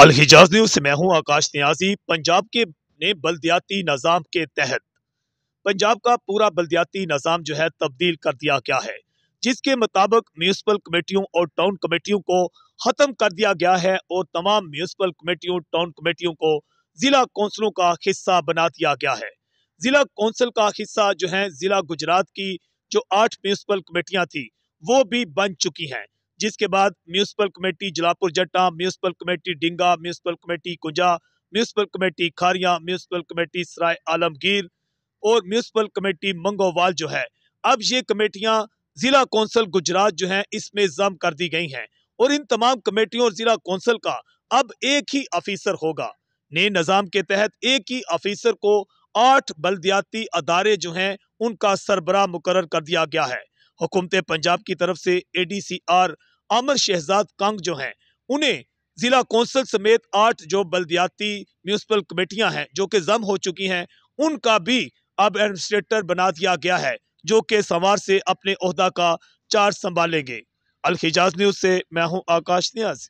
अलहिजाज news मैं हूं आकाश न्याजी पंजाब के ने बल्दियाती निज़ाम के तहत पंजाब का पूरा बल्दियाती निज़ाम जो है तब्दील कर दिया गया है जिसके मुताबिक म्यूनसिपल कमेटियों और टाउन कमेटियों को ख़त्म कर दिया गया है और तमाम म्यूनसिपल कमेटियों टाउन कमेटियों को ज़िला कौंसलों का हिस्सा बना दिया गया है ज़िला कौंसिल का हिस्सा जो है ज़िला गुजरात की जो आठ म्यूनसिपल कमेटियाँ थी वो भी बन चुकी हैं जिसके बाद municipal committee Jalalpur Jattan municipal committee Dinga municipal committee Kunjah municipal committee Kharian municipal committee Sarai Alamgir और म्यूनसिपल कमेटी मंगोवाल जो है अब ये कमेटियां ज़िला कौंसल गुजरात जो है इसमें जम कर दी गई हैं और इन तमाम कमेटियों और ज़िला कौंसल का अब एक ही ऑफिसर होगा नए निज़ाम के तहत एक ही ऑफिसर को आठ बलदियाती अदारे जो हैं उनका सरबरा मुकर कर दिया गया है हुकूमत पंजाब की तरफ से ए डी सी आर आमर शहजाद कंग जो हैं उन्हें ज़िला कौंसल समेत आठ जो बल्दियाती म्यूनसिपल कमेटियाँ हैं जो कि जम हो चुकी हैं उनका भी अब एडमिनिस्ट्रेटर बना दिया गया है जो कि सवार से अपने अहदा का चार्ज संभालेंगे अलखिजाज न्यूज़ से मैं हूँ आकाश न्याज